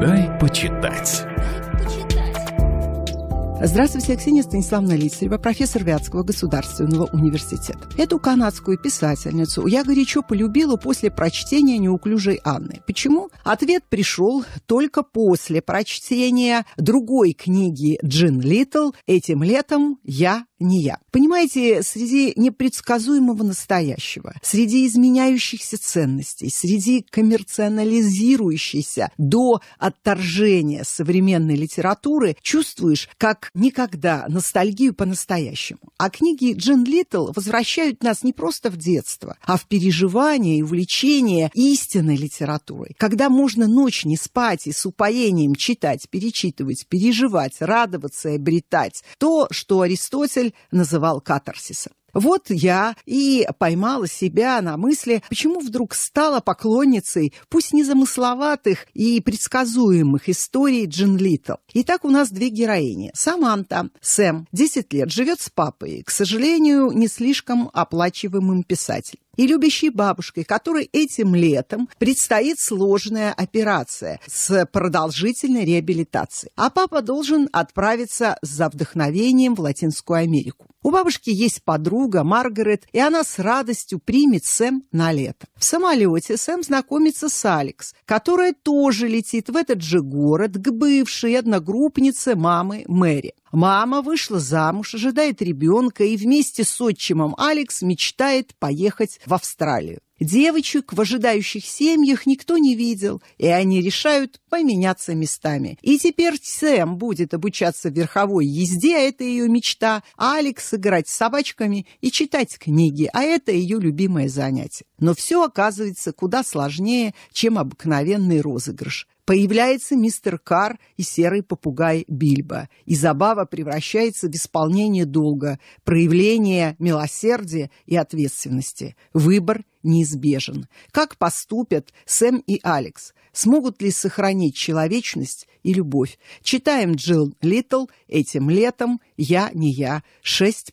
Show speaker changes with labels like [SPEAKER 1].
[SPEAKER 1] Дай почитать. Здравствуйте, Ксения Станиславна Лицарева, профессор Вятского государственного университета. Эту канадскую писательницу я горячо полюбила после прочтения «Неуклюжей Анны». Почему? Ответ пришел только после прочтения другой книги Джин Литл. «Этим летом я не я. Понимаете, среди непредсказуемого настоящего, среди изменяющихся ценностей, среди коммерциализирующейся до отторжения современной литературы чувствуешь, как никогда, ностальгию по-настоящему. А книги Джен Литтл возвращают нас не просто в детство, а в переживание и увлечение истинной литературой, когда можно ночь не спать и с упоением читать, перечитывать, переживать, радоваться и обретать то, что Аристотель Рафаэль называл катарсисом. Вот я и поймала себя на мысли, почему вдруг стала поклонницей, пусть незамысловатых и предсказуемых историй Джин Литл. Итак, у нас две героини. Саманта, Сэм, 10 лет, живет с папой, к сожалению, не слишком оплачиваемым писателем и любящей бабушкой, которой этим летом предстоит сложная операция с продолжительной реабилитацией. А папа должен отправиться за вдохновением в Латинскую Америку. У бабушки есть подруга Маргарет, и она с радостью примет Сэм на лето. В самолете Сэм знакомится с Алекс, которая тоже летит в этот же город к бывшей одногруппнице мамы Мэри. Мама вышла замуж, ожидает ребенка и вместе с отчимом Алекс мечтает поехать в Австралию. Девочек в ожидающих семьях никто не видел, и они решают поменяться местами. И теперь Сэм будет обучаться верховой езде, а это ее мечта, а Алекс играть с собачками и читать книги, а это ее любимое занятие. Но все оказывается куда сложнее, чем обыкновенный розыгрыш. Появляется мистер Кар и серый попугай Бильбо, и забава превращается в исполнение долга, проявление милосердия и ответственности. Выбор неизбежен. Как поступят Сэм и Алекс? Смогут ли сохранить человечность и любовь? Читаем Джилл Литтл этим летом «Я не я» 6+.